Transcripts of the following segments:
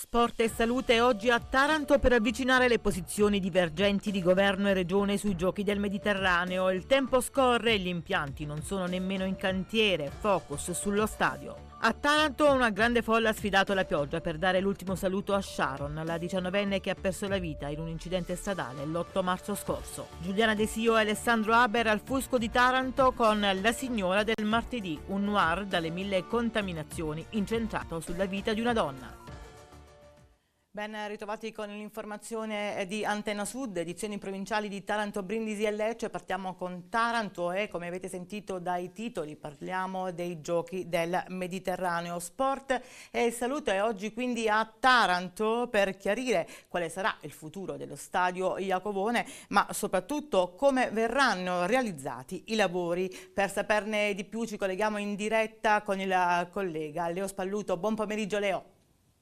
Sport e salute oggi a Taranto per avvicinare le posizioni divergenti di governo e regione sui giochi del Mediterraneo. Il tempo scorre e gli impianti non sono nemmeno in cantiere, focus sullo stadio. A Taranto una grande folla ha sfidato la pioggia per dare l'ultimo saluto a Sharon, la diciannovenne che ha perso la vita in un incidente stradale l'8 marzo scorso. Giuliana Desio e Alessandro Haber al Fusco di Taranto con La signora del martedì, un noir dalle mille contaminazioni incentrato sulla vita di una donna. Ben ritrovati con l'informazione eh, di Antena Sud, edizioni provinciali di Taranto, Brindisi e Lecce. Partiamo con Taranto e eh. come avete sentito dai titoli parliamo dei giochi del Mediterraneo. Sport e salute oggi quindi a Taranto per chiarire quale sarà il futuro dello stadio Iacovone ma soprattutto come verranno realizzati i lavori. Per saperne di più ci colleghiamo in diretta con il collega Leo Spalluto. Buon pomeriggio Leo.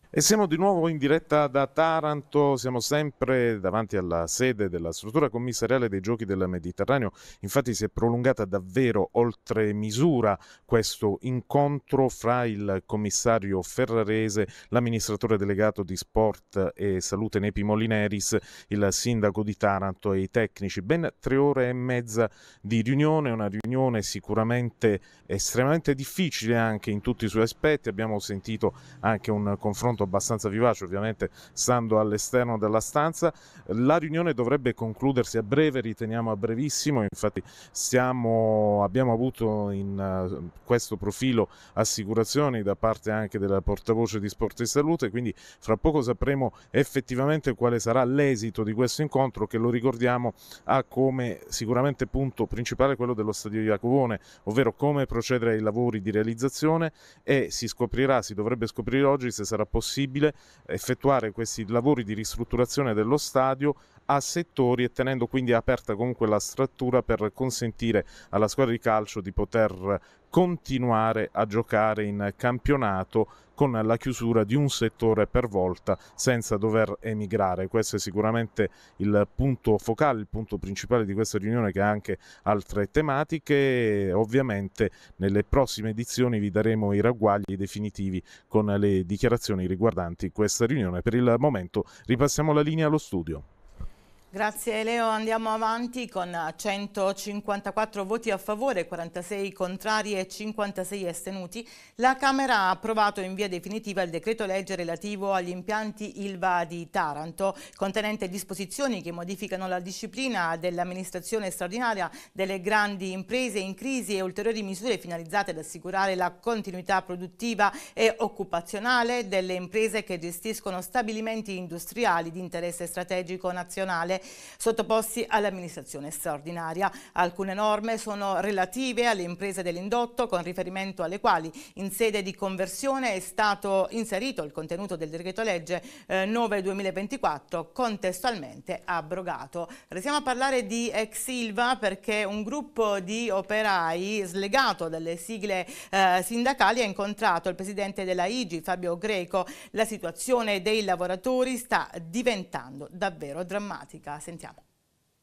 E siamo di nuovo in diretta da Taranto, siamo sempre davanti alla sede della struttura commissariale dei giochi del Mediterraneo, infatti si è prolungata davvero oltre misura questo incontro fra il commissario Ferrarese, l'amministratore delegato di sport e salute Nepi Molineris, il sindaco di Taranto e i tecnici. Ben tre ore e mezza di riunione, una riunione sicuramente estremamente difficile anche in tutti i suoi aspetti, abbiamo sentito anche un confronto confronto abbastanza vivace, ovviamente stando all'esterno della stanza. La riunione dovrebbe concludersi a breve, riteniamo a brevissimo, infatti stiamo, abbiamo avuto in eh, questo profilo assicurazioni da parte anche della portavoce di Sport e Salute, quindi fra poco sapremo effettivamente quale sarà l'esito di questo incontro che lo ricordiamo ha come sicuramente punto principale quello dello stadio di Jacovone, ovvero come procedere ai lavori di realizzazione e si scoprirà, si dovrebbe scoprire oggi se sarà possibile possibile effettuare questi lavori di ristrutturazione dello stadio a settori e tenendo quindi aperta comunque la struttura per consentire alla squadra di calcio di poter continuare a giocare in campionato con la chiusura di un settore per volta senza dover emigrare. Questo è sicuramente il punto focale, il punto principale di questa riunione che ha anche altre tematiche. Ovviamente nelle prossime edizioni vi daremo i ragguagli definitivi con le dichiarazioni riguardanti questa riunione. Per il momento ripassiamo la linea allo studio. Grazie Leo, andiamo avanti con 154 voti a favore, 46 contrari e 56 astenuti. La Camera ha approvato in via definitiva il decreto legge relativo agli impianti Ilva di Taranto, contenente disposizioni che modificano la disciplina dell'amministrazione straordinaria delle grandi imprese in crisi e ulteriori misure finalizzate ad assicurare la continuità produttiva e occupazionale delle imprese che gestiscono stabilimenti industriali di interesse strategico nazionale sottoposti all'amministrazione straordinaria. Alcune norme sono relative alle imprese dell'indotto con riferimento alle quali in sede di conversione è stato inserito il contenuto del decreto legge 9-2024 eh, contestualmente abrogato. Restiamo a parlare di ex Silva perché un gruppo di operai slegato dalle sigle eh, sindacali ha incontrato il presidente della IGI Fabio Greco. La situazione dei lavoratori sta diventando davvero drammatica sentiamo.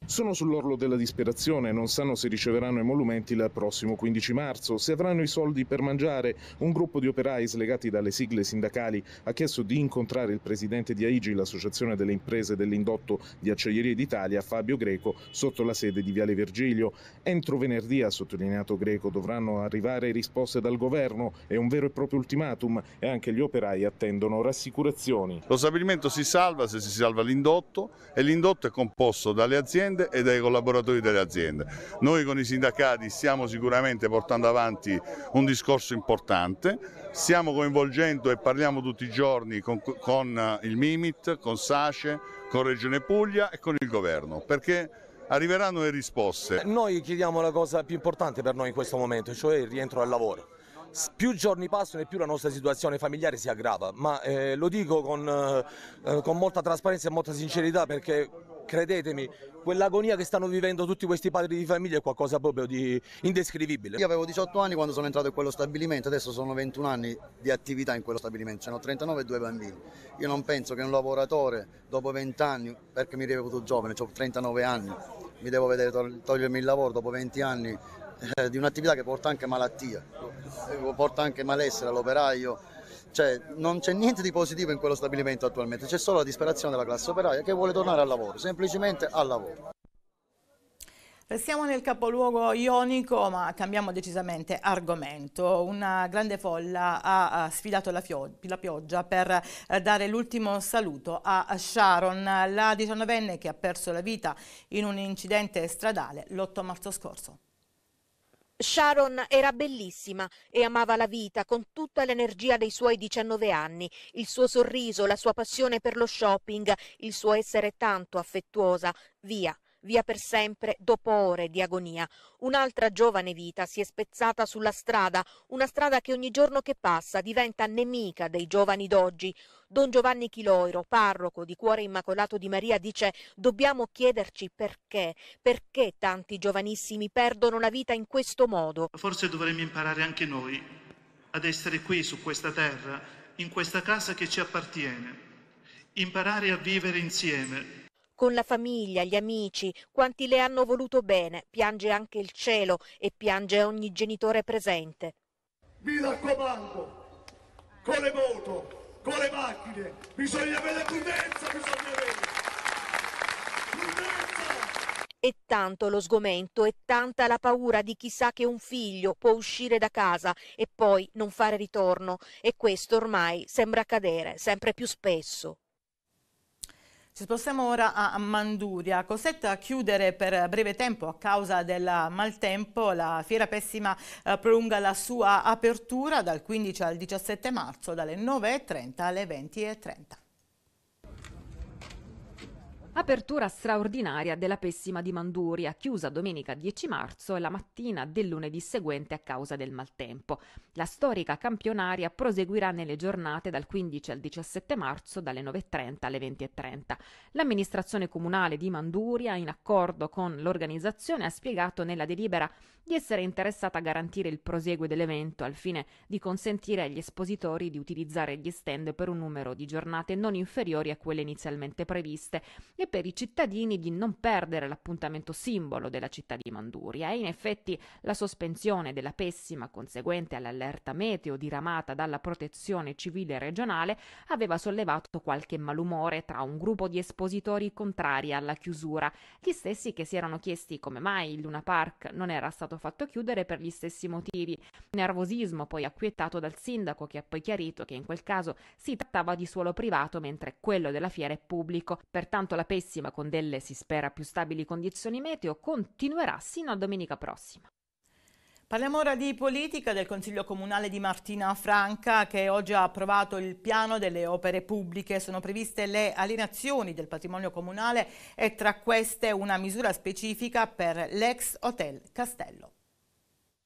Sono sull'orlo della disperazione, non sanno se riceveranno emolumenti il prossimo 15 marzo, se avranno i soldi per mangiare. Un gruppo di operai slegati dalle sigle sindacali ha chiesto di incontrare il presidente di AIGI, l'Associazione delle imprese dell'indotto di Acciaierie d'Italia, Fabio Greco, sotto la sede di Viale Virgilio. Entro venerdì, ha sottolineato Greco, dovranno arrivare risposte dal governo. È un vero e proprio ultimatum e anche gli operai attendono rassicurazioni. Lo stabilimento si salva se si salva l'indotto e l'indotto è composto dalle aziende aziende e dai collaboratori delle aziende. Noi con i sindacati stiamo sicuramente portando avanti un discorso importante, stiamo coinvolgendo e parliamo tutti i giorni con, con eh, il Mimit, con SACE, con Regione Puglia e con il governo, perché arriveranno le risposte. Eh, noi chiediamo la cosa più importante per noi in questo momento, cioè il rientro al lavoro più giorni passano e più la nostra situazione familiare si aggrava, ma eh, lo dico con, eh, eh con molta trasparenza e molta sincerità perché credetemi, quell'agonia che stanno vivendo tutti questi padri di famiglia è qualcosa proprio di indescrivibile. Io avevo 18 anni quando sono entrato in quello stabilimento, adesso sono 21 anni di attività in quello stabilimento, ce cioè ne ho 39 e due bambini. Io non penso che un lavoratore dopo 20 anni, perché mi rivedo giovane, ho 39 anni, mi devo vedere togliermi il lavoro dopo 20 anni eh, di un'attività che porta anche malattia, porta anche malessere all'operaio cioè, non c'è niente di positivo in quello stabilimento attualmente, c'è solo la disperazione della classe operaia che vuole tornare al lavoro, semplicemente al lavoro. Restiamo nel capoluogo ionico ma cambiamo decisamente argomento. Una grande folla ha sfidato la, la pioggia per eh, dare l'ultimo saluto a Sharon, la diciannovenne che ha perso la vita in un incidente stradale l'8 marzo scorso. Sharon era bellissima e amava la vita con tutta l'energia dei suoi 19 anni, il suo sorriso, la sua passione per lo shopping, il suo essere tanto affettuosa. Via, via per sempre dopo ore di agonia. Un'altra giovane vita si è spezzata sulla strada, una strada che ogni giorno che passa diventa nemica dei giovani d'oggi. Don Giovanni Chiloiro, parroco di Cuore Immacolato di Maria, dice dobbiamo chiederci perché, perché tanti giovanissimi perdono la vita in questo modo. Forse dovremmo imparare anche noi ad essere qui su questa terra, in questa casa che ci appartiene, imparare a vivere insieme con la famiglia, gli amici, quanti le hanno voluto bene, piange anche il cielo e piange ogni genitore presente. Mi raccomando, con le moto, con le macchine, bisogna avere prudenza, bisogna avere prudenza. È tanto lo sgomento, e tanta la paura di chissà che un figlio può uscire da casa e poi non fare ritorno, e questo ormai sembra accadere sempre più spesso. Ci spostiamo ora a Manduria. costretta a chiudere per breve tempo a causa del maltempo. La fiera pessima eh, prolunga la sua apertura dal 15 al 17 marzo dalle 9.30 alle 20.30. Apertura straordinaria della pessima di Manduria, chiusa domenica 10 marzo e la mattina del lunedì seguente a causa del maltempo. La storica campionaria proseguirà nelle giornate dal 15 al 17 marzo dalle 9.30 alle 20.30. L'amministrazione comunale di Manduria, in accordo con l'organizzazione, ha spiegato nella delibera di essere interessata a garantire il proseguo dell'evento al fine di consentire agli espositori di utilizzare gli stand per un numero di giornate non inferiori a quelle inizialmente previste e per i cittadini di non perdere l'appuntamento simbolo della città di Manduria. E eh, in effetti la sospensione della pessima conseguente all'allerta meteo diramata dalla protezione civile regionale aveva sollevato qualche malumore tra un gruppo di espositori contrari alla chiusura, gli stessi che si erano chiesti come mai il Luna Park non era stato fatto chiudere per gli stessi motivi. Nervosismo poi acquietato dal sindaco che ha poi chiarito che in quel caso si trattava di suolo privato mentre quello della fiera è pubblico, pertanto la pessima con delle, si spera, più stabili condizioni meteo continuerà sino a domenica prossima. Parliamo ora di politica del Consiglio Comunale di Martina Franca che oggi ha approvato il piano delle opere pubbliche. Sono previste le alienazioni del patrimonio comunale e tra queste una misura specifica per l'ex Hotel Castello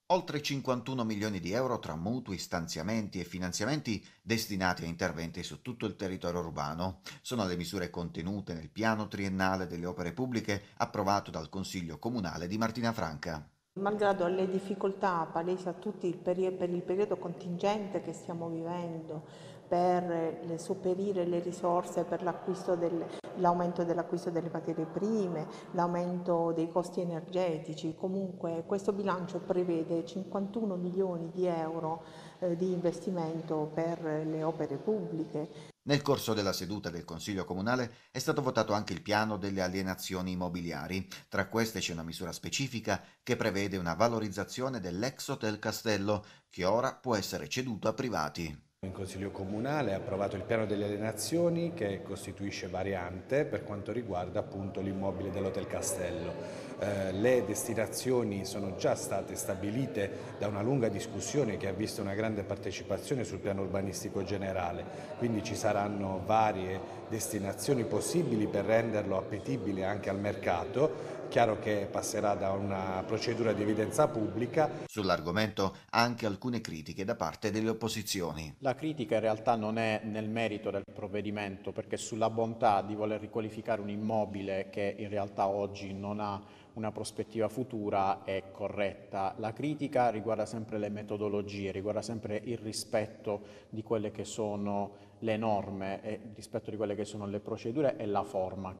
oltre 51 milioni di euro tra mutui, stanziamenti e finanziamenti destinati a interventi su tutto il territorio urbano. Sono le misure contenute nel piano triennale delle opere pubbliche approvato dal Consiglio Comunale di Martina Franca. Malgrado le difficoltà palesi a tutti per il periodo contingente che stiamo vivendo, per le sopperire le risorse per l'aumento del, dell'acquisto delle materie prime, l'aumento dei costi energetici. Comunque questo bilancio prevede 51 milioni di euro eh, di investimento per le opere pubbliche. Nel corso della seduta del Consiglio Comunale è stato votato anche il piano delle alienazioni immobiliari. Tra queste c'è una misura specifica che prevede una valorizzazione dell'ex Hotel Castello, che ora può essere ceduto a privati. In Consiglio Comunale ha approvato il piano delle allenazioni che costituisce variante per quanto riguarda l'immobile dell'Hotel Castello. Eh, le destinazioni sono già state stabilite da una lunga discussione che ha visto una grande partecipazione sul piano urbanistico generale, quindi ci saranno varie destinazioni possibili per renderlo appetibile anche al mercato Chiaro che passerà da una procedura di evidenza pubblica. Sull'argomento anche alcune critiche da parte delle opposizioni. La critica in realtà non è nel merito del provvedimento perché sulla bontà di voler riqualificare un immobile che in realtà oggi non ha una prospettiva futura è corretta. La critica riguarda sempre le metodologie, riguarda sempre il rispetto di quelle che sono le norme, rispetto di quelle che sono le procedure e la forma.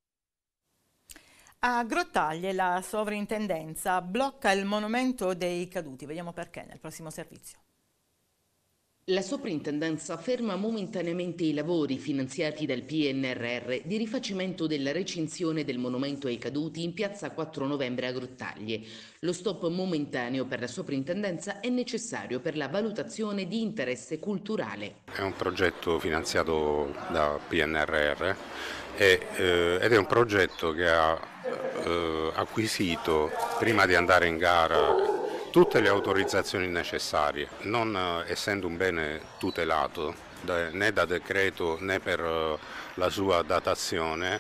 A Grottaglie la sovrintendenza blocca il monumento dei caduti. Vediamo perché nel prossimo servizio. La soprintendenza ferma momentaneamente i lavori finanziati dal PNRR di rifacimento della recinzione del monumento ai caduti in piazza 4 novembre a Grottaglie. Lo stop momentaneo per la soprintendenza è necessario per la valutazione di interesse culturale. È un progetto finanziato da PNRR e, eh, ed è un progetto che ha eh, acquisito prima di andare in gara tutte le autorizzazioni necessarie, non eh, essendo un bene tutelato né da decreto né per eh, la sua datazione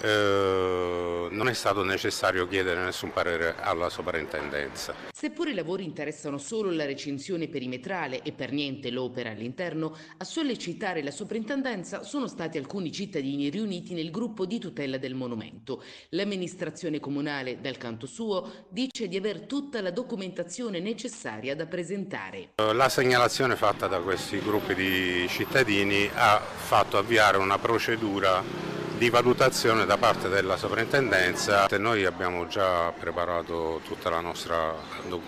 eh, non è stato necessario chiedere nessun parere alla sovrintendenza. Seppure i lavori interessano solo la recinzione perimetrale e per niente l'opera all'interno, a sollecitare la sovrintendenza sono stati alcuni cittadini riuniti nel gruppo di tutela del monumento. L'amministrazione comunale, dal canto suo, dice di avere tutta la documentazione necessaria da presentare. Eh, la segnalazione fatta da questi gruppi di cittadini ha fatto avviare una procedura di valutazione da parte della sovrintendenza. Noi abbiamo già preparato tutta la nostra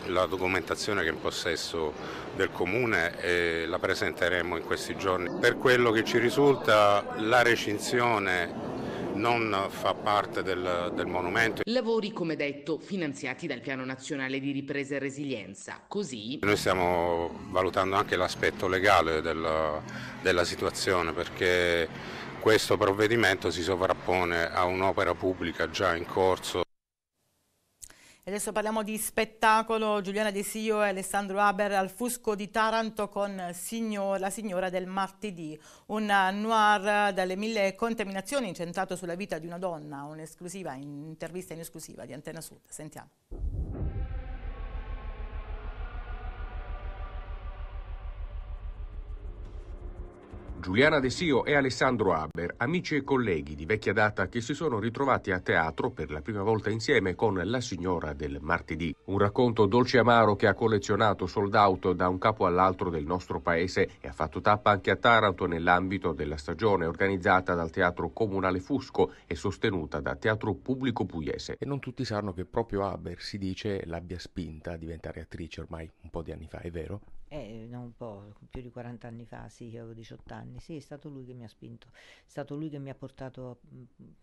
la documentazione che è in possesso del comune e la presenteremo in questi giorni. Per quello che ci risulta la recinzione non fa parte del, del, monumento. Lavori, come detto, finanziati dal Piano Nazionale di Ripresa e Resilienza. Così... Noi stiamo valutando anche l'aspetto legale della, della situazione perché questo provvedimento si sovrappone a un'opera pubblica già in corso. Adesso parliamo di spettacolo, Giuliana De Sio e Alessandro Haber al Fusco di Taranto con signor, La signora del martedì, un noir dalle mille contaminazioni incentrato sulla vita di una donna, un'esclusiva, intervista in esclusiva di Antena Sud. Sentiamo. Giuliana Desio e Alessandro Haber, amici e colleghi di vecchia data che si sono ritrovati a teatro per la prima volta insieme con La signora del martedì, un racconto dolce e amaro che ha collezionato sold out da un capo all'altro del nostro paese e ha fatto tappa anche a Taranto nell'ambito della stagione organizzata dal Teatro Comunale Fusco e sostenuta da Teatro Pubblico Pugliese. E non tutti sanno che proprio Haber si dice l'abbia spinta a diventare attrice ormai un po' di anni fa, è vero? Eh, non un po', più di 40 anni fa, sì, io avevo 18 anni, sì, è stato lui che mi ha spinto, è stato lui che mi ha portato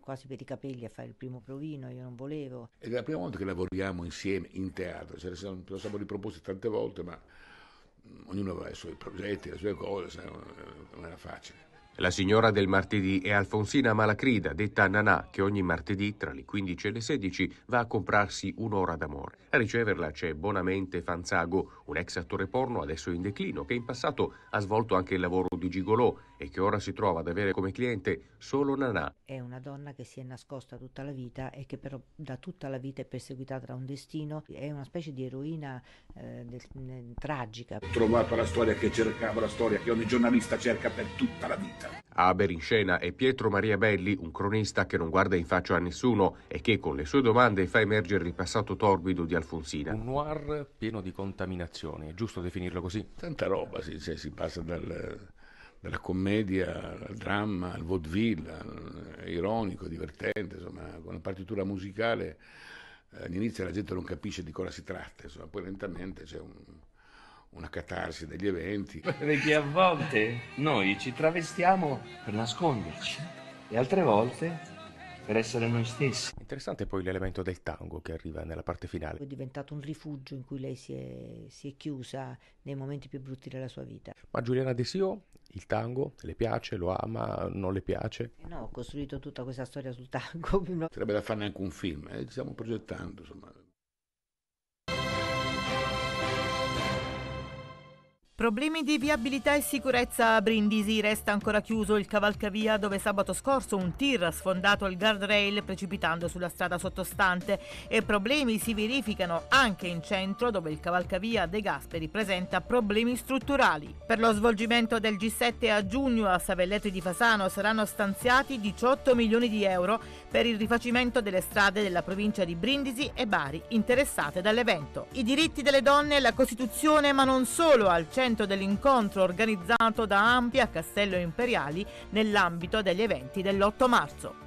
quasi per i capelli a fare il primo provino, io non volevo. Ed è la prima volta che lavoriamo insieme in teatro, ce ne siamo, ce siamo riproposti tante volte, ma ognuno aveva i suoi progetti, le sue cose, eh, non era facile. La signora del martedì è Alfonsina Malacrida, detta Nanà, che ogni martedì tra le 15 e le 16 va a comprarsi un'ora d'amore. A riceverla c'è Bonamente Fanzago, un ex attore porno adesso in declino, che in passato ha svolto anche il lavoro di gigolò e che ora si trova ad avere come cliente solo Nanà. È una donna che si è nascosta tutta la vita e che però da tutta la vita è perseguitata da un destino, è una specie di eroina eh, del, ne, tragica. Ho trovato la storia che cercavo, la storia che ogni giornalista cerca per tutta la vita. Aber in scena è Pietro Maria Belli, un cronista che non guarda in faccia a nessuno e che con le sue domande fa emergere il passato torbido di Alfonsina. Un noir pieno di contaminazioni, è giusto definirlo così? Tanta roba, si, si passa dal la commedia il dramma, il vaudeville, al, eh, ironico, divertente, insomma, con la partitura musicale eh, all'inizio la gente non capisce di cosa si tratta, insomma, poi lentamente c'è un, una catarsi degli eventi. Perché a volte noi ci travestiamo per nasconderci e altre volte per essere noi stessi. Interessante poi l'elemento del tango che arriva nella parte finale. È diventato un rifugio in cui lei si è, si è chiusa nei momenti più brutti della sua vita. Ma Giuliana De Sio, il tango, le piace, lo ama, non le piace? No, ho costruito tutta questa storia sul tango. Sarebbe da farne anche un film, eh, stiamo progettando insomma. Problemi di viabilità e sicurezza a Brindisi resta ancora chiuso il cavalcavia dove sabato scorso un tir ha sfondato il guardrail precipitando sulla strada sottostante e problemi si verificano anche in centro dove il cavalcavia De Gasperi presenta problemi strutturali. Per lo svolgimento del G7 a giugno a Savelletti di Fasano saranno stanziati 18 milioni di euro per il rifacimento delle strade della provincia di Brindisi e Bari interessate dall'evento. I diritti delle donne e la Costituzione ma non solo al centro evento dell'incontro organizzato da Ampia a Castello Imperiali nell'ambito degli eventi dell'8 marzo.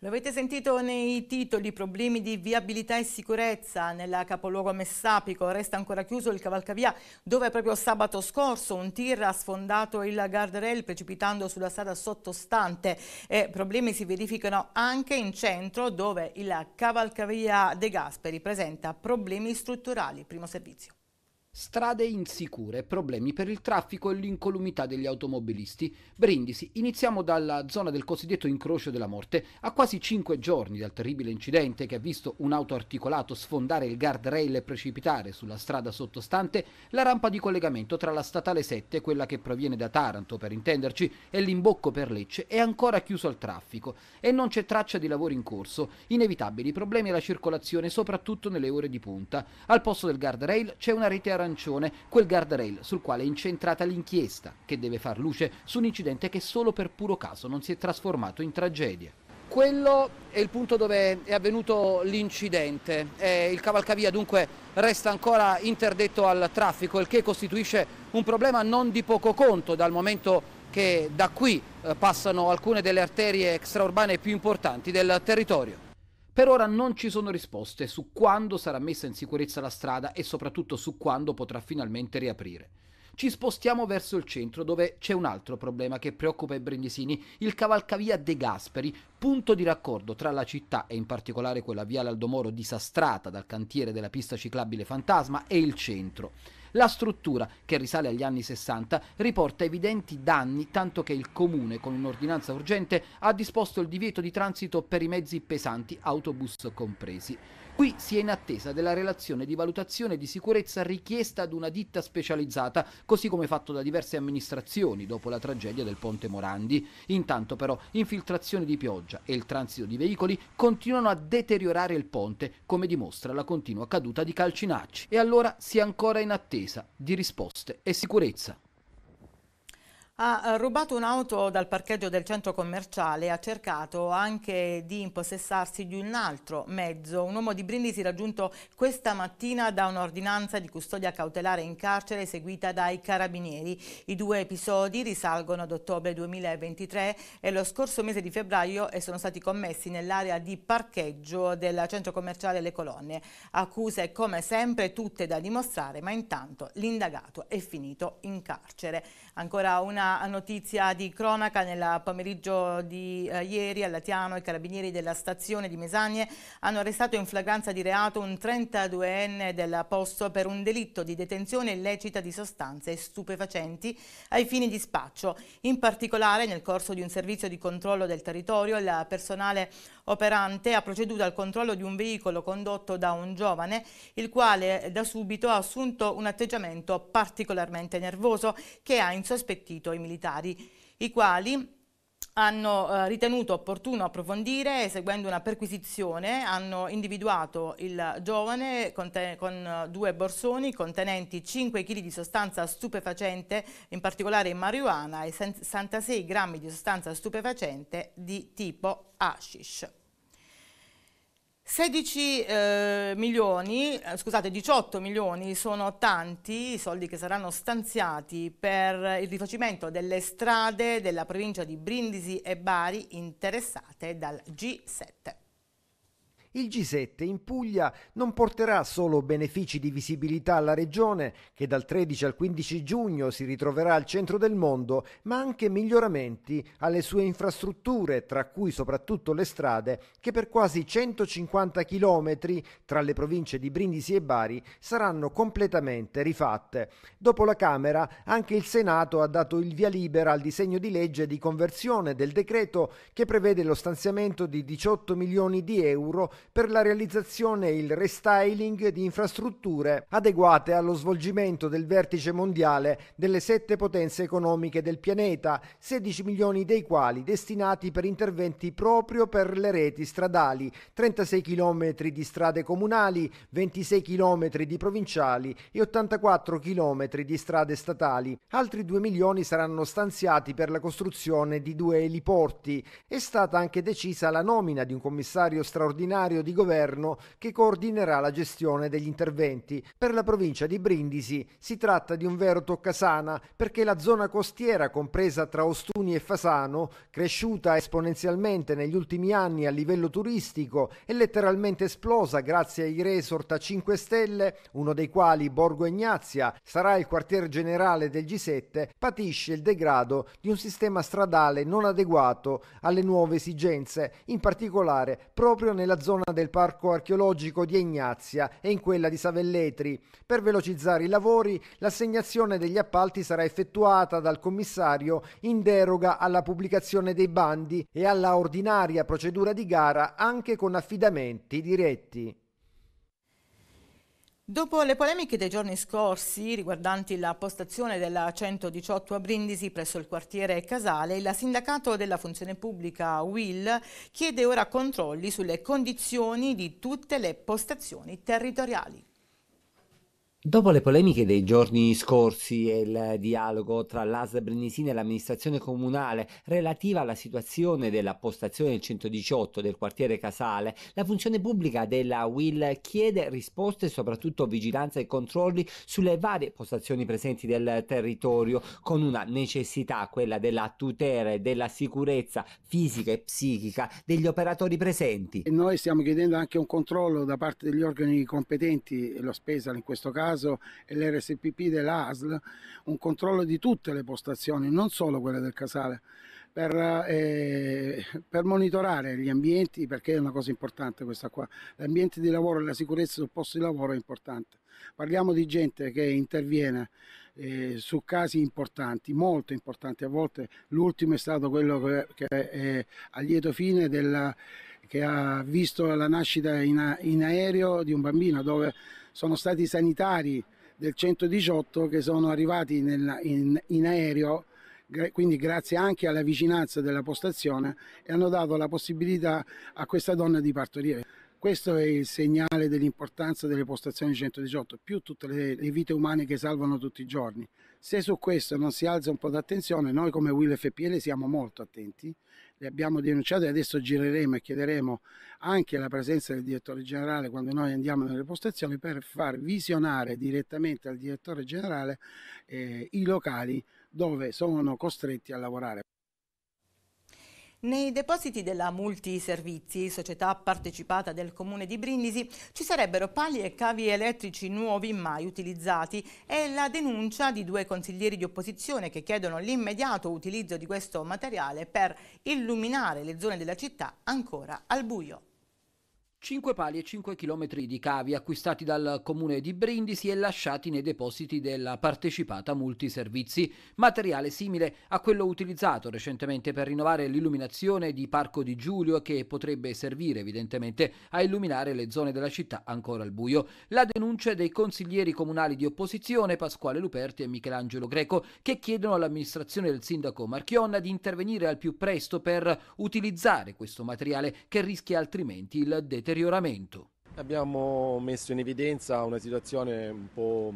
Lo avete sentito nei titoli, problemi di viabilità e sicurezza nella capoluogo Messapico, resta ancora chiuso il cavalcavia dove proprio sabato scorso un tir ha sfondato il guardrail precipitando sulla strada sottostante e problemi si verificano anche in centro dove il cavalcavia De Gasperi presenta problemi strutturali. Primo servizio. Strade insicure, problemi per il traffico e l'incolumità degli automobilisti. Brindisi, iniziamo dalla zona del cosiddetto incrocio della morte. A quasi cinque giorni dal terribile incidente che ha visto un auto articolato sfondare il guardrail e precipitare sulla strada sottostante, la rampa di collegamento tra la statale 7, quella che proviene da Taranto per intenderci, e l'imbocco per Lecce è ancora chiuso al traffico e non c'è traccia di lavoro in corso. Inevitabili problemi alla circolazione soprattutto nelle ore di punta. Al posto del guardrail c'è una rete aranciata arancione quel guardrail sul quale è incentrata l'inchiesta, che deve far luce su un incidente che solo per puro caso non si è trasformato in tragedia. Quello è il punto dove è avvenuto l'incidente. Eh, il cavalcavia dunque resta ancora interdetto al traffico, il che costituisce un problema non di poco conto dal momento che da qui eh, passano alcune delle arterie extraurbane più importanti del territorio. Per ora non ci sono risposte su quando sarà messa in sicurezza la strada e soprattutto su quando potrà finalmente riaprire. Ci spostiamo verso il centro dove c'è un altro problema che preoccupa i brindisini, il cavalcavia De Gasperi, punto di raccordo tra la città e in particolare quella via Aldomoro disastrata dal cantiere della pista ciclabile Fantasma e il centro. La struttura, che risale agli anni 60, riporta evidenti danni tanto che il comune, con un'ordinanza urgente, ha disposto il divieto di transito per i mezzi pesanti, autobus compresi. Qui si è in attesa della relazione di valutazione di sicurezza richiesta ad una ditta specializzata, così come fatto da diverse amministrazioni dopo la tragedia del ponte Morandi. Intanto però infiltrazioni di pioggia e il transito di veicoli continuano a deteriorare il ponte, come dimostra la continua caduta di calcinacci. E allora si è ancora in attesa di risposte e sicurezza. Ha eh, rubato un'auto dal parcheggio del centro commerciale e ha cercato anche di impossessarsi di un altro mezzo. Un uomo di Brindisi raggiunto questa mattina da un'ordinanza di custodia cautelare in carcere eseguita dai carabinieri. I due episodi risalgono ad ottobre 2023 e lo scorso mese di febbraio e sono stati commessi nell'area di parcheggio del centro commerciale Le Colonne. Accuse come sempre tutte da dimostrare, ma intanto l'indagato è finito in carcere. Ancora una notizia di cronaca, nel pomeriggio di eh, ieri a Latiano i carabinieri della stazione di Mesagne hanno arrestato in flagranza di reato un 32enne del posto per un delitto di detenzione illecita di sostanze stupefacenti ai fini di spaccio. In particolare nel corso di un servizio di controllo del territorio il personale operante ha proceduto al controllo di un veicolo condotto da un giovane, il quale da subito ha assunto un atteggiamento particolarmente nervoso che ha insospettito i militari, i quali hanno eh, ritenuto opportuno approfondire, eseguendo una perquisizione, hanno individuato il giovane con, te, con eh, due borsoni contenenti 5 kg di sostanza stupefacente, in particolare marijuana, e 66 grammi di sostanza stupefacente di tipo hashish. 16 eh, milioni, eh, scusate 18 milioni sono tanti i soldi che saranno stanziati per il rifacimento delle strade della provincia di Brindisi e Bari interessate dal G7. Il G7 in Puglia non porterà solo benefici di visibilità alla regione, che dal 13 al 15 giugno si ritroverà al centro del mondo, ma anche miglioramenti alle sue infrastrutture, tra cui soprattutto le strade, che per quasi 150 km tra le province di Brindisi e Bari saranno completamente rifatte. Dopo la Camera, anche il Senato ha dato il via libera al disegno di legge di conversione del decreto che prevede lo stanziamento di 18 milioni di euro per la realizzazione e il restyling di infrastrutture adeguate allo svolgimento del vertice mondiale delle sette potenze economiche del pianeta, 16 milioni dei quali destinati per interventi proprio per le reti stradali, 36 km di strade comunali, 26 km di provinciali e 84 km di strade statali. Altri 2 milioni saranno stanziati per la costruzione di due eliporti. È stata anche decisa la nomina di un commissario straordinario segretario di governo che coordinerà la gestione degli interventi. Per la provincia di Brindisi si tratta di un vero toccasana perché la zona costiera compresa tra Ostuni e Fasano, cresciuta esponenzialmente negli ultimi anni a livello turistico e letteralmente esplosa grazie ai resort a 5 stelle, uno dei quali Borgo Ignazia sarà il quartier generale del G7, patisce il degrado di un sistema stradale non adeguato alle nuove esigenze, in particolare proprio nella zona zona del parco archeologico di Ignazia e in quella di Savelletri. Per velocizzare i lavori, l'assegnazione degli appalti sarà effettuata dal commissario in deroga alla pubblicazione dei bandi e alla ordinaria procedura di gara anche con affidamenti diretti. Dopo le polemiche dei giorni scorsi riguardanti la postazione della 118 a Brindisi presso il quartiere Casale, il sindacato della funzione pubblica Will chiede ora controlli sulle condizioni di tutte le postazioni territoriali. Dopo le polemiche dei giorni scorsi e il dialogo tra l'ASL Brindisina e l'amministrazione comunale relativa alla situazione della postazione 118 del quartiere Casale, la funzione pubblica della WIL chiede risposte e soprattutto vigilanza e controlli sulle varie postazioni presenti nel territorio, con una necessità, quella della tutela e della sicurezza fisica e psichica degli operatori presenti. E noi stiamo chiedendo anche un controllo da parte degli organi competenti, lo spesa in questo caso caso e l'RSPP dell'ASL, un controllo di tutte le postazioni, non solo quelle del Casale, per, eh, per monitorare gli ambienti, perché è una cosa importante questa qua, l'ambiente di lavoro e la sicurezza sul posto di lavoro è importante. Parliamo di gente che interviene eh, su casi importanti, molto importanti, a volte l'ultimo è stato quello che, che è a lieto fine della, che ha visto la nascita in, in aereo di un bambino dove sono stati i sanitari del 118 che sono arrivati nel, in, in aereo quindi grazie anche alla vicinanza della postazione e hanno dato la possibilità a questa donna di partorire. Questo è il segnale dell'importanza delle postazioni 118, più tutte le, le, vite umane che salvano tutti i giorni. Se su questo non si alza un po' d'attenzione, noi come Will FPL siamo molto attenti, le abbiamo denunciate e adesso gireremo e chiederemo anche la presenza del direttore generale quando noi andiamo nelle postazioni per far visionare direttamente al direttore generale eh, i locali dove sono costretti a lavorare. Nei depositi della Multiservizi, società partecipata del comune di Brindisi, ci sarebbero pali e cavi elettrici nuovi mai utilizzati e la denuncia di due consiglieri di opposizione che chiedono l'immediato utilizzo di questo materiale per illuminare le zone della città ancora al buio. 5 pali e 5 km di cavi acquistati dal comune di Brindisi e lasciati nei depositi della partecipata multiservizi, materiale simile a quello utilizzato recentemente per rinnovare l'illuminazione di Parco di Giulio che potrebbe servire evidentemente a illuminare le zone della città ancora al buio. La denuncia dei consiglieri comunali di opposizione Pasquale Luperti e Michelangelo Greco che chiedono all'amministrazione del sindaco Marchionna di intervenire al più presto per utilizzare questo materiale che rischia altrimenti il detenuto deterioramento. Abbiamo messo in evidenza una situazione un po'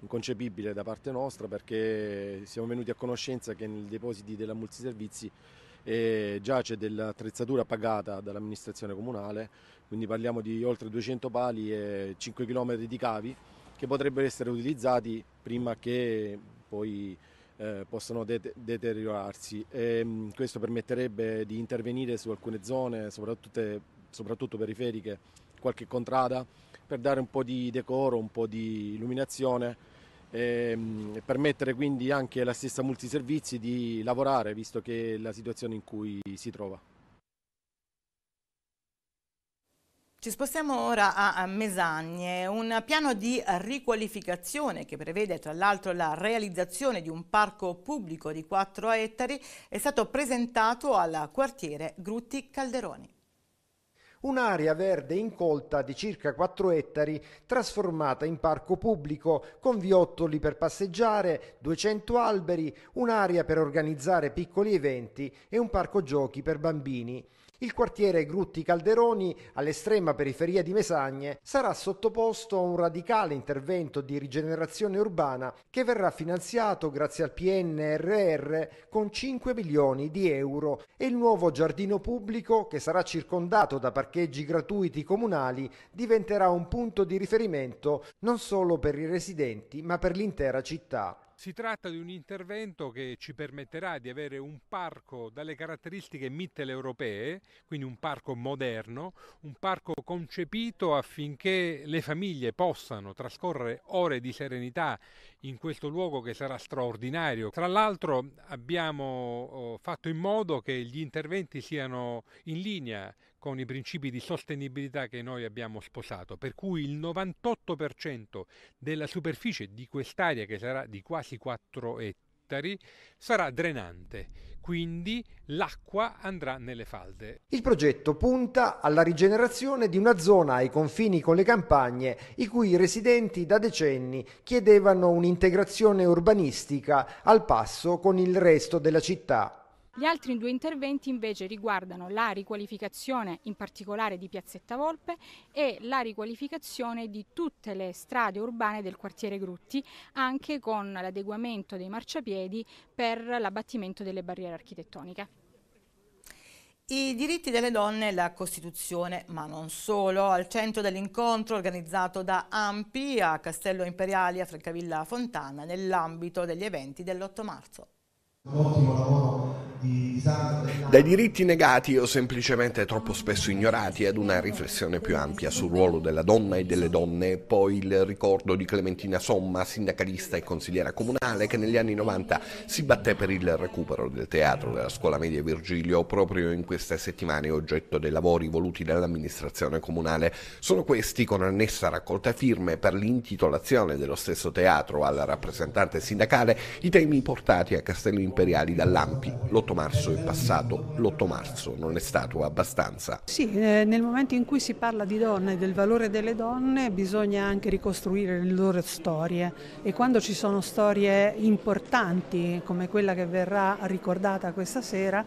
inconcepibile da parte nostra perché siamo venuti a conoscenza che nei depositi della Multiservizi eh, giace dell'attrezzatura pagata dall'amministrazione comunale, quindi parliamo di oltre 200 pali e 5 km di cavi che potrebbero essere utilizzati prima che poi eh, possano de- deteriorarsi. E, ehm, questo permetterebbe di intervenire su alcune zone, soprattutto soprattutto periferiche, qualche contrada per dare un po' di decoro, un po' di illuminazione e, ehm, permettere quindi anche alla stessa multiservizi di lavorare visto che è la situazione in cui si trova. Ci spostiamo ora a Mesagne, un piano di riqualificazione che prevede tra l'altro la realizzazione di un parco pubblico di 4 ettari è stato presentato al quartiere Grutti Calderoni un'area verde incolta di circa 4 ettari trasformata in parco pubblico con viottoli per passeggiare, 200 alberi, un'area per organizzare piccoli eventi e un parco giochi per bambini il quartiere Grutti Calderoni, all'estrema periferia di Mesagne, sarà sottoposto a un radicale intervento di rigenerazione urbana che verrà finanziato grazie al PNRR con 5 milioni di euro e il nuovo giardino pubblico, che sarà circondato da parcheggi gratuiti comunali, diventerà un punto di riferimento non solo per i residenti ma per l'intera città. Si tratta di un intervento che ci permetterà di avere un parco dalle caratteristiche mitteleuropee, quindi un parco moderno, un parco concepito affinché le famiglie possano trascorrere ore di serenità in questo luogo che sarà straordinario. Tra l'altro abbiamo oh, fatto in modo che gli interventi siano in linea con i principi di sostenibilità che noi abbiamo sposato, per cui il 98% della superficie di quest'area, che sarà di quasi 4 ettari, sarà drenante, quindi l'acqua andrà nelle falde. Il progetto punta alla rigenerazione di una zona ai confini con le campagne, i cui residenti da decenni chiedevano un'integrazione urbanistica al passo con il resto della città. Gli altri due interventi invece riguardano la riqualificazione in particolare di Piazzetta Volpe e la riqualificazione di tutte le strade urbane del quartiere Grutti, anche con l'adeguamento dei marciapiedi per l'abbattimento delle barriere architettoniche. I diritti delle donne e la Costituzione, ma non solo. Al centro dell'incontro organizzato da Ampi a Castello Imperiali a Francavilla Fontana nell'ambito degli eventi dell'8 marzo. Dai diritti negati o semplicemente troppo spesso ignorati ad una riflessione più ampia sul ruolo della donna e delle donne, poi il ricordo di Clementina Somma, sindacalista e consigliera comunale che negli anni 90 si batté per il recupero del teatro della scuola media Virgilio proprio in queste settimane oggetto dei lavori voluti dall'amministrazione comunale. Sono questi con annessa raccolta firme per l'intitolazione dello stesso teatro al rappresentante sindacale i temi portati a Castello imperiali dall'AMPI. L'8 marzo è passato, l'8 marzo non è stato abbastanza. Sì, eh, nel momento in cui si parla di donne e del valore delle donne bisogna anche ricostruire le loro storie e quando ci sono storie importanti come quella che verrà ricordata questa sera,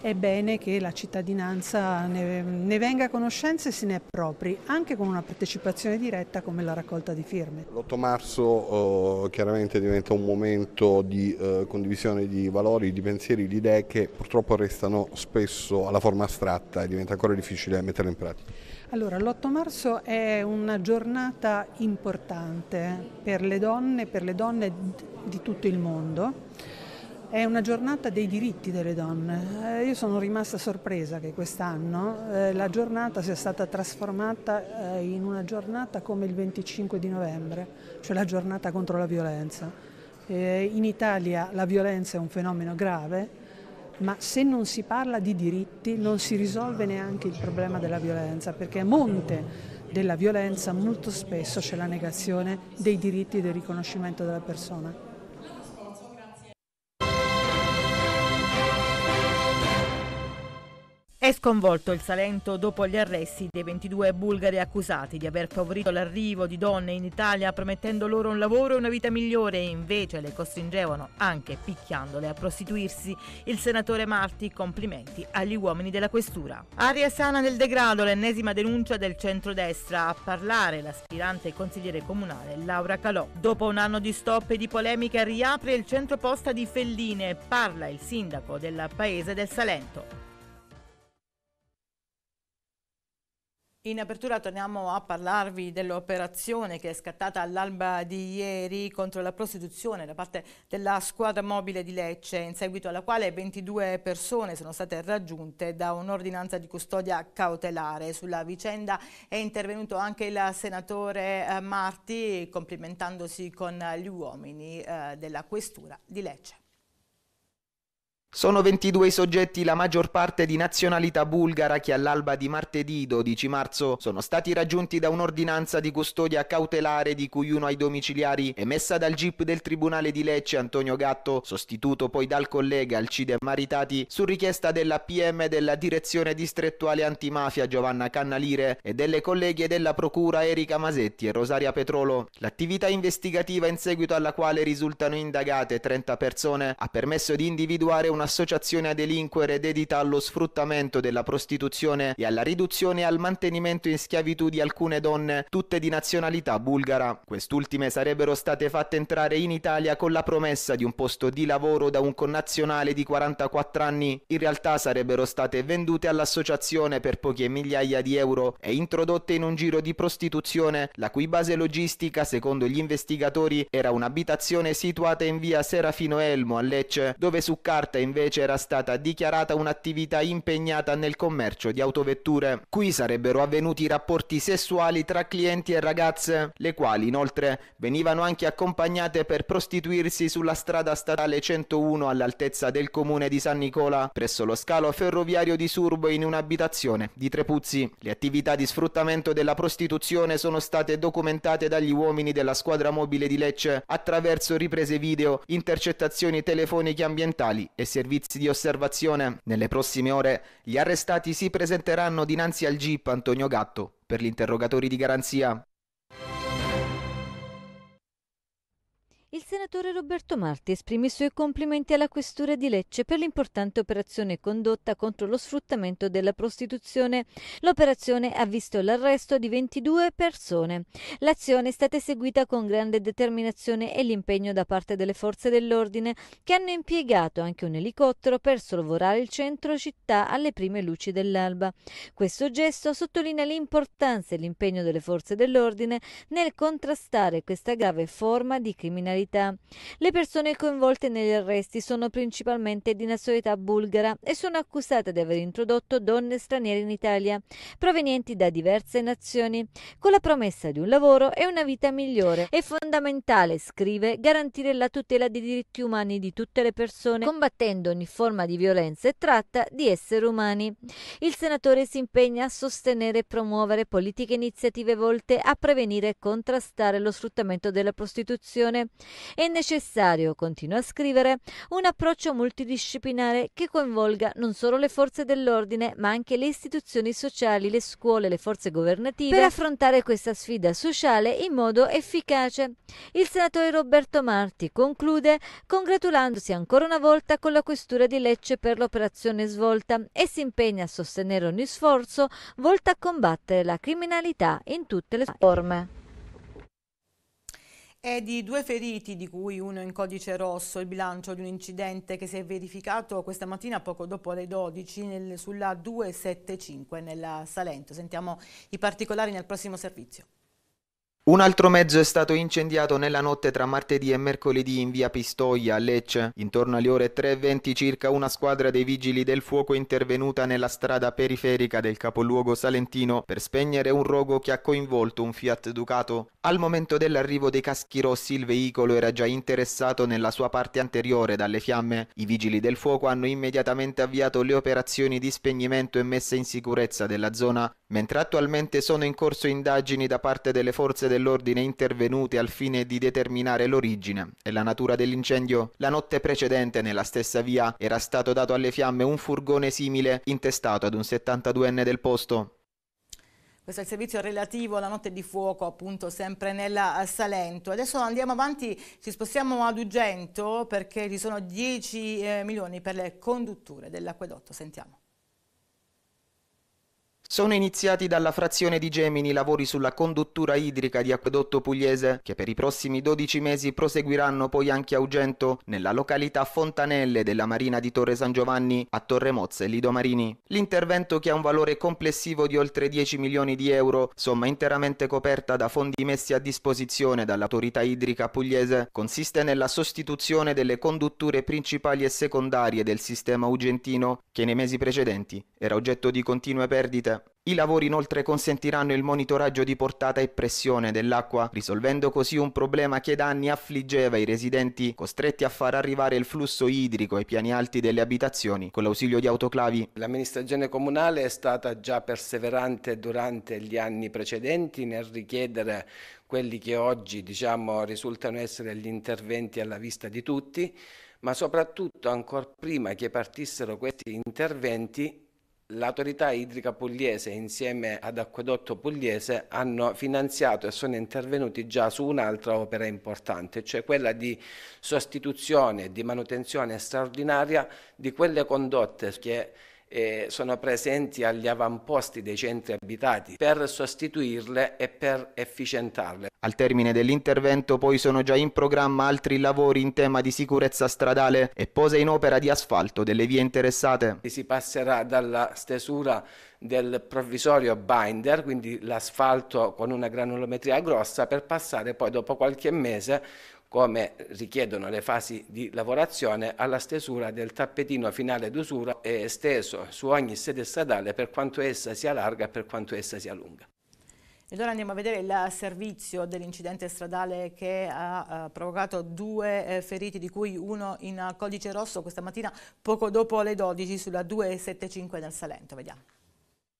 è bene che la cittadinanza ne, ne venga a conoscenza e se ne appropri, anche con una partecipazione diretta come la raccolta di firme. L'8 marzo eh, chiaramente diventa un momento di eh, condivisione di valori, di pensieri, di idee che purtroppo restano spesso alla forma astratta e diventa ancora difficile metterle in pratica. Allora, l'8 marzo è una giornata importante per le donne, per le donne di tutto il mondo è una giornata dei diritti delle donne. Eh, io sono rimasta sorpresa che quest'anno eh, la giornata sia stata trasformata eh, in una giornata come il 25 di novembre, cioè la giornata contro la violenza. in Italia la violenza è un fenomeno grave, ma se non si parla di diritti non si risolve neanche il problema della violenza, perché a monte della violenza molto spesso c'è la negazione dei diritti e del riconoscimento della persona. È sconvolto il Salento dopo gli arresti dei 22 bulgari accusati di aver favorito l'arrivo di donne in Italia promettendo loro un lavoro e una vita migliore e invece le costringevano, anche picchiandole, a prostituirsi. Il senatore Marti complimenti agli uomini della questura. Aria sana nel degrado, l'ennesima denuncia del centrodestra. A parlare l'aspirante consigliere comunale Laura Calò. Dopo un anno di stop e di polemiche riapre il centro posta di Felline. Parla il sindaco del paese del Salento. In apertura torniamo a parlarvi dell'operazione che è scattata all'alba di ieri contro la prostituzione da parte della squadra mobile di Lecce, in seguito alla quale 22 persone sono state raggiunte da un'ordinanza di custodia cautelare. Sulla vicenda è intervenuto anche il senatore eh, Marti complimentandosi con gli uomini eh, della questura di Lecce. Sono 22 i soggetti, la maggior parte di nazionalità bulgara, che all'alba di martedì 12 marzo sono stati raggiunti da un'ordinanza di custodia cautelare di cui uno ai domiciliari emessa dal GIP del Tribunale di Lecce Antonio Gatto, sostituto poi dal collega Alcide Maritati, su richiesta della PM della Direzione Distrettuale Antimafia Giovanna Cannalire e delle colleghe della Procura Erika Masetti e Rosaria Petrolo. L'attività investigativa in seguito alla quale risultano indagate 30 persone ha permesso di individuare un un'associazione a delinquere dedita allo sfruttamento della prostituzione e alla riduzione e al mantenimento in schiavitù di alcune donne, tutte di nazionalità bulgara. Quest'ultime sarebbero state fatte entrare in Italia con la promessa di un posto di lavoro da un connazionale di 44 anni. In realtà sarebbero state vendute all'associazione per poche migliaia di euro e introdotte in un giro di prostituzione, la cui base logistica, secondo gli investigatori, era un'abitazione situata in via Serafino Elmo a Lecce, dove su carta in invece era stata dichiarata un'attività impegnata nel commercio di autovetture. Qui sarebbero avvenuti rapporti sessuali tra clienti e ragazze, le quali inoltre venivano anche accompagnate per prostituirsi sulla strada statale 101 all'altezza del comune di San Nicola, presso lo scalo ferroviario di Surbo in un'abitazione di Trepuzzi. Le attività di sfruttamento della prostituzione sono state documentate dagli uomini della squadra mobile di Lecce attraverso riprese video, intercettazioni telefoniche ambientali e si servizi di osservazione. Nelle prossime ore gli arrestati si presenteranno dinanzi al GIP Antonio Gatto per gli interrogatori di garanzia. Il senatore Roberto Marti esprime i suoi complimenti alla Questura di Lecce per l'importante operazione condotta contro lo sfruttamento della prostituzione. L'operazione ha visto l'arresto di 22 persone. L'azione è stata eseguita con grande determinazione e l'impegno da parte delle forze dell'ordine che hanno impiegato anche un elicottero per sorvolare il centro città alle prime luci dell'alba. Questo gesto sottolinea l'importanza e l'impegno delle forze dell'ordine nel contrastare questa grave forma di criminalità nazionalità. Le persone coinvolte negli arresti sono principalmente di nazionalità bulgara e sono accusate di aver introdotto donne straniere in Italia, provenienti da diverse nazioni, con la promessa di un lavoro e una vita migliore. È fondamentale, scrive, garantire la tutela dei diritti umani di tutte le persone, combattendo ogni forma di violenza e tratta di esseri umani. Il senatore si impegna a sostenere e promuovere politiche e iniziative volte a prevenire e contrastare lo sfruttamento della prostituzione, è necessario, continua a scrivere, un approccio multidisciplinare che coinvolga non solo le forze dell'ordine, ma anche le istituzioni sociali, le scuole, le forze governative, per affrontare questa sfida sociale in modo efficace. Il senatore Roberto Marti conclude congratulandosi ancora una volta con la questura di Lecce per l'operazione svolta e si impegna a sostenere ogni sforzo volto a combattere la criminalità in tutte le forme. È di due feriti, di cui uno in codice rosso, il bilancio di un incidente che si è verificato questa mattina poco dopo le 12 nel, sulla 275 nella Salento. Sentiamo i particolari nel prossimo servizio. Un altro mezzo è stato incendiato nella notte tra martedì e mercoledì in via Pistoia a Lecce. Intorno alle ore 3.20 circa una squadra dei vigili del fuoco è intervenuta nella strada periferica del capoluogo salentino per spegnere un rogo che ha coinvolto un Fiat Ducato. Al momento dell'arrivo dei caschi rossi il veicolo era già interessato nella sua parte anteriore dalle fiamme. I vigili del fuoco hanno immediatamente avviato le operazioni di spegnimento e messa in sicurezza della zona, mentre attualmente sono in corso indagini da parte delle forze del dell'ordine intervenute al fine di determinare l'origine e la natura dell'incendio, la notte precedente nella stessa via era stato dato alle fiamme un furgone simile intestato ad un 72enne del posto. Questo è il servizio relativo alla notte di fuoco appunto sempre nella eh, Salento. Adesso andiamo avanti, ci spostiamo ad Ugento perché ci sono 10 eh, milioni per le condutture dell'acquedotto, sentiamo. Sono iniziati dalla frazione di Gemini i lavori sulla conduttura idrica di acquedotto pugliese, che per i prossimi 12 mesi proseguiranno poi anche a Ugento, nella località Fontanelle della Marina di Torre San Giovanni, a Torremozze e Lidomarini. L'intervento, che ha un valore complessivo di oltre 10 milioni di euro, somma interamente coperta da fondi messi a disposizione dall'autorità idrica pugliese, consiste nella sostituzione delle condutture principali e secondarie del sistema ugentino, che nei mesi precedenti era oggetto di continue perdite. I lavori inoltre consentiranno il monitoraggio di portata e pressione dell'acqua, risolvendo così un problema che da anni affliggeva i residenti costretti a far arrivare il flusso idrico ai piani alti delle abitazioni con l'ausilio di autoclavi. L'amministrazione comunale è stata già perseverante durante gli anni precedenti nel richiedere quelli che oggi diciamo, risultano essere gli interventi alla vista di tutti, ma soprattutto ancora prima che partissero questi interventi L'autorità idrica pugliese insieme ad Acquedotto Pugliese hanno finanziato e sono intervenuti già su un'altra opera importante, cioè quella di sostituzione e di manutenzione straordinaria di quelle condotte che eh, sono presenti agli avamposti dei centri abitati per sostituirle e per efficientarle. Al termine dell'intervento poi sono già in programma altri lavori in tema di sicurezza stradale e pose in opera di asfalto delle vie interessate. Si passerà dalla stesura del provvisorio binder, quindi l'asfalto con una granulometria grossa, per passare poi dopo qualche mese come richiedono le fasi di lavorazione, alla stesura del tappetino finale d'usura è esteso su ogni sede stradale per quanto essa sia larga e per quanto essa sia lunga. Ed ora andiamo a vedere il servizio dell'incidente stradale che ha eh, provocato due eh, feriti, di cui uno in codice rosso questa mattina poco dopo le 12 sulla 275 del Salento. Vediamo.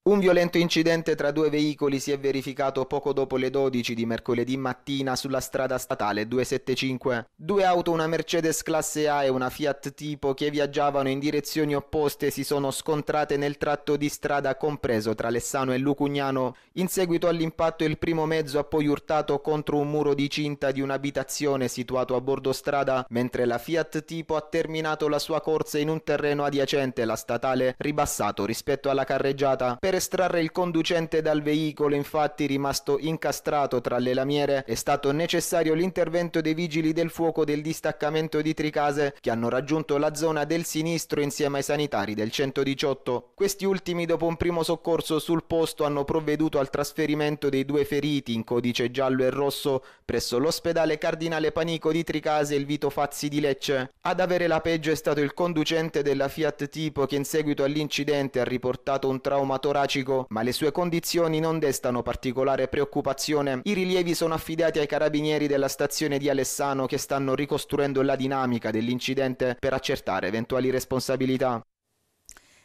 Un violento incidente tra due veicoli si è verificato poco dopo le 12 di mercoledì mattina sulla strada statale 275. Due auto, una Mercedes classe A e una Fiat tipo che viaggiavano in direzioni opposte si sono scontrate nel tratto di strada compreso tra Lessano e Lucugnano. In seguito all'impatto il primo mezzo ha poi urtato contro un muro di cinta di un'abitazione situato a bordo strada, mentre la Fiat tipo ha terminato la sua corsa in un terreno adiacente la statale, ribassato rispetto alla carreggiata. Per estrarre il conducente dal veicolo, infatti rimasto incastrato tra le lamiere, è stato necessario l'intervento dei vigili del fuoco del distaccamento di Tricase che hanno raggiunto la zona del sinistro insieme ai sanitari del 118. Questi ultimi dopo un primo soccorso sul posto hanno provveduto al trasferimento dei due feriti in codice giallo e rosso presso l'ospedale Cardinale Panico di Tricase e il Vito Fazzi di Lecce. Ad avere la peggio è stato il conducente della Fiat Tipo che in seguito all'incidente ha riportato un trauma toracico Bracico, ma le sue condizioni non destano particolare preoccupazione. I rilievi sono affidati ai carabinieri della stazione di Alessano che stanno ricostruendo la dinamica dell'incidente per accertare eventuali responsabilità.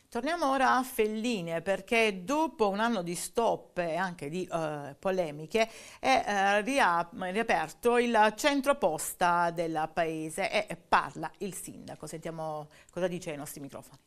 Torniamo ora a Felline perché dopo un anno di stop e anche di uh, polemiche è uh, riaperto il centro posta del paese e parla il sindaco. Sentiamo cosa dice ai nostri microfoni.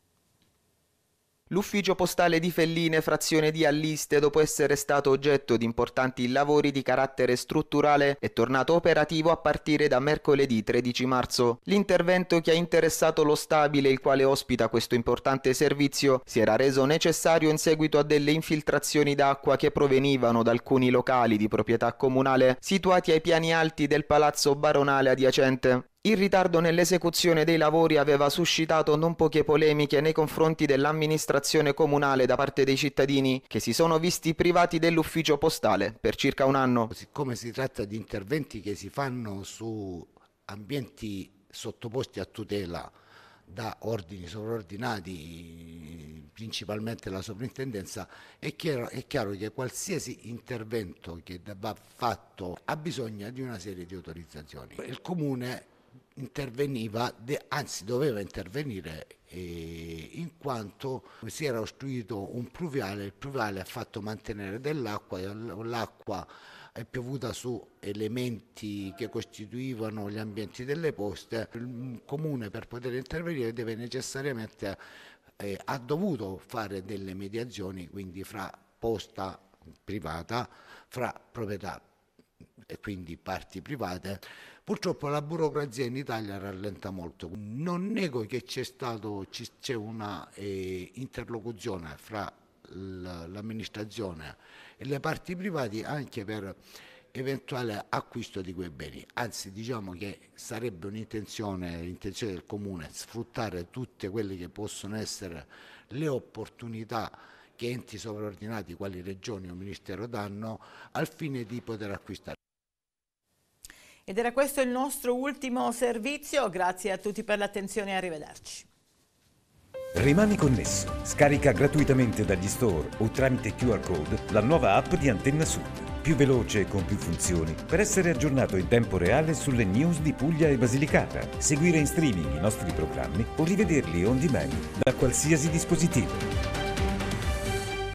L'ufficio postale di Felline, frazione di Alliste, dopo essere stato oggetto di importanti lavori di carattere strutturale, è tornato operativo a partire da mercoledì 13 marzo. L'intervento che ha interessato lo stabile, il quale ospita questo importante servizio, si era reso necessario in seguito a delle infiltrazioni d'acqua che provenivano da alcuni locali di proprietà comunale situati ai piani alti del palazzo baronale adiacente. Il ritardo nell'esecuzione dei lavori aveva suscitato non poche polemiche nei confronti dell'amministrazione comunale da parte dei cittadini che si sono visti privati dell'ufficio postale per circa un anno. Siccome si tratta di interventi che si fanno su ambienti sottoposti a tutela da ordini sovraordinati, principalmente la sovrintendenza, è chiaro, è chiaro, che qualsiasi intervento che va fatto ha bisogno di una serie di autorizzazioni. Il comune interveniva, anzi doveva intervenire eh, in quanto si era ostruito un pluviale, il pluviale ha fatto mantenere dell'acqua, l'acqua è piovuta su elementi che costituivano gli ambienti delle poste, il mm, comune per poter intervenire deve necessariamente, eh, ha dovuto fare delle mediazioni quindi fra posta privata, fra proprietà e quindi parti private Purtroppo la burocrazia in Italia rallenta molto. Non nego che c'è, stato, c'è una eh, interlocuzione fra l'amministrazione e le parti private anche per eventuale acquisto di quei beni. Anzi, diciamo che sarebbe un'intenzione, l'intenzione del comune sfruttare tutte quelle che possono essere le opportunità che enti sovraordinati quali regioni o ministero danno al fine di poter acquistare. Ed era questo il nostro ultimo servizio, grazie a tutti per l'attenzione e arrivederci. Rimani connesso, scarica gratuitamente dagli store o tramite QR code la nuova app di Antenna Sud più veloce e con più funzioni per essere aggiornato in tempo reale sulle news di Puglia e Basilicata, seguire in streaming i nostri programmi o rivederli on demand da qualsiasi dispositivo.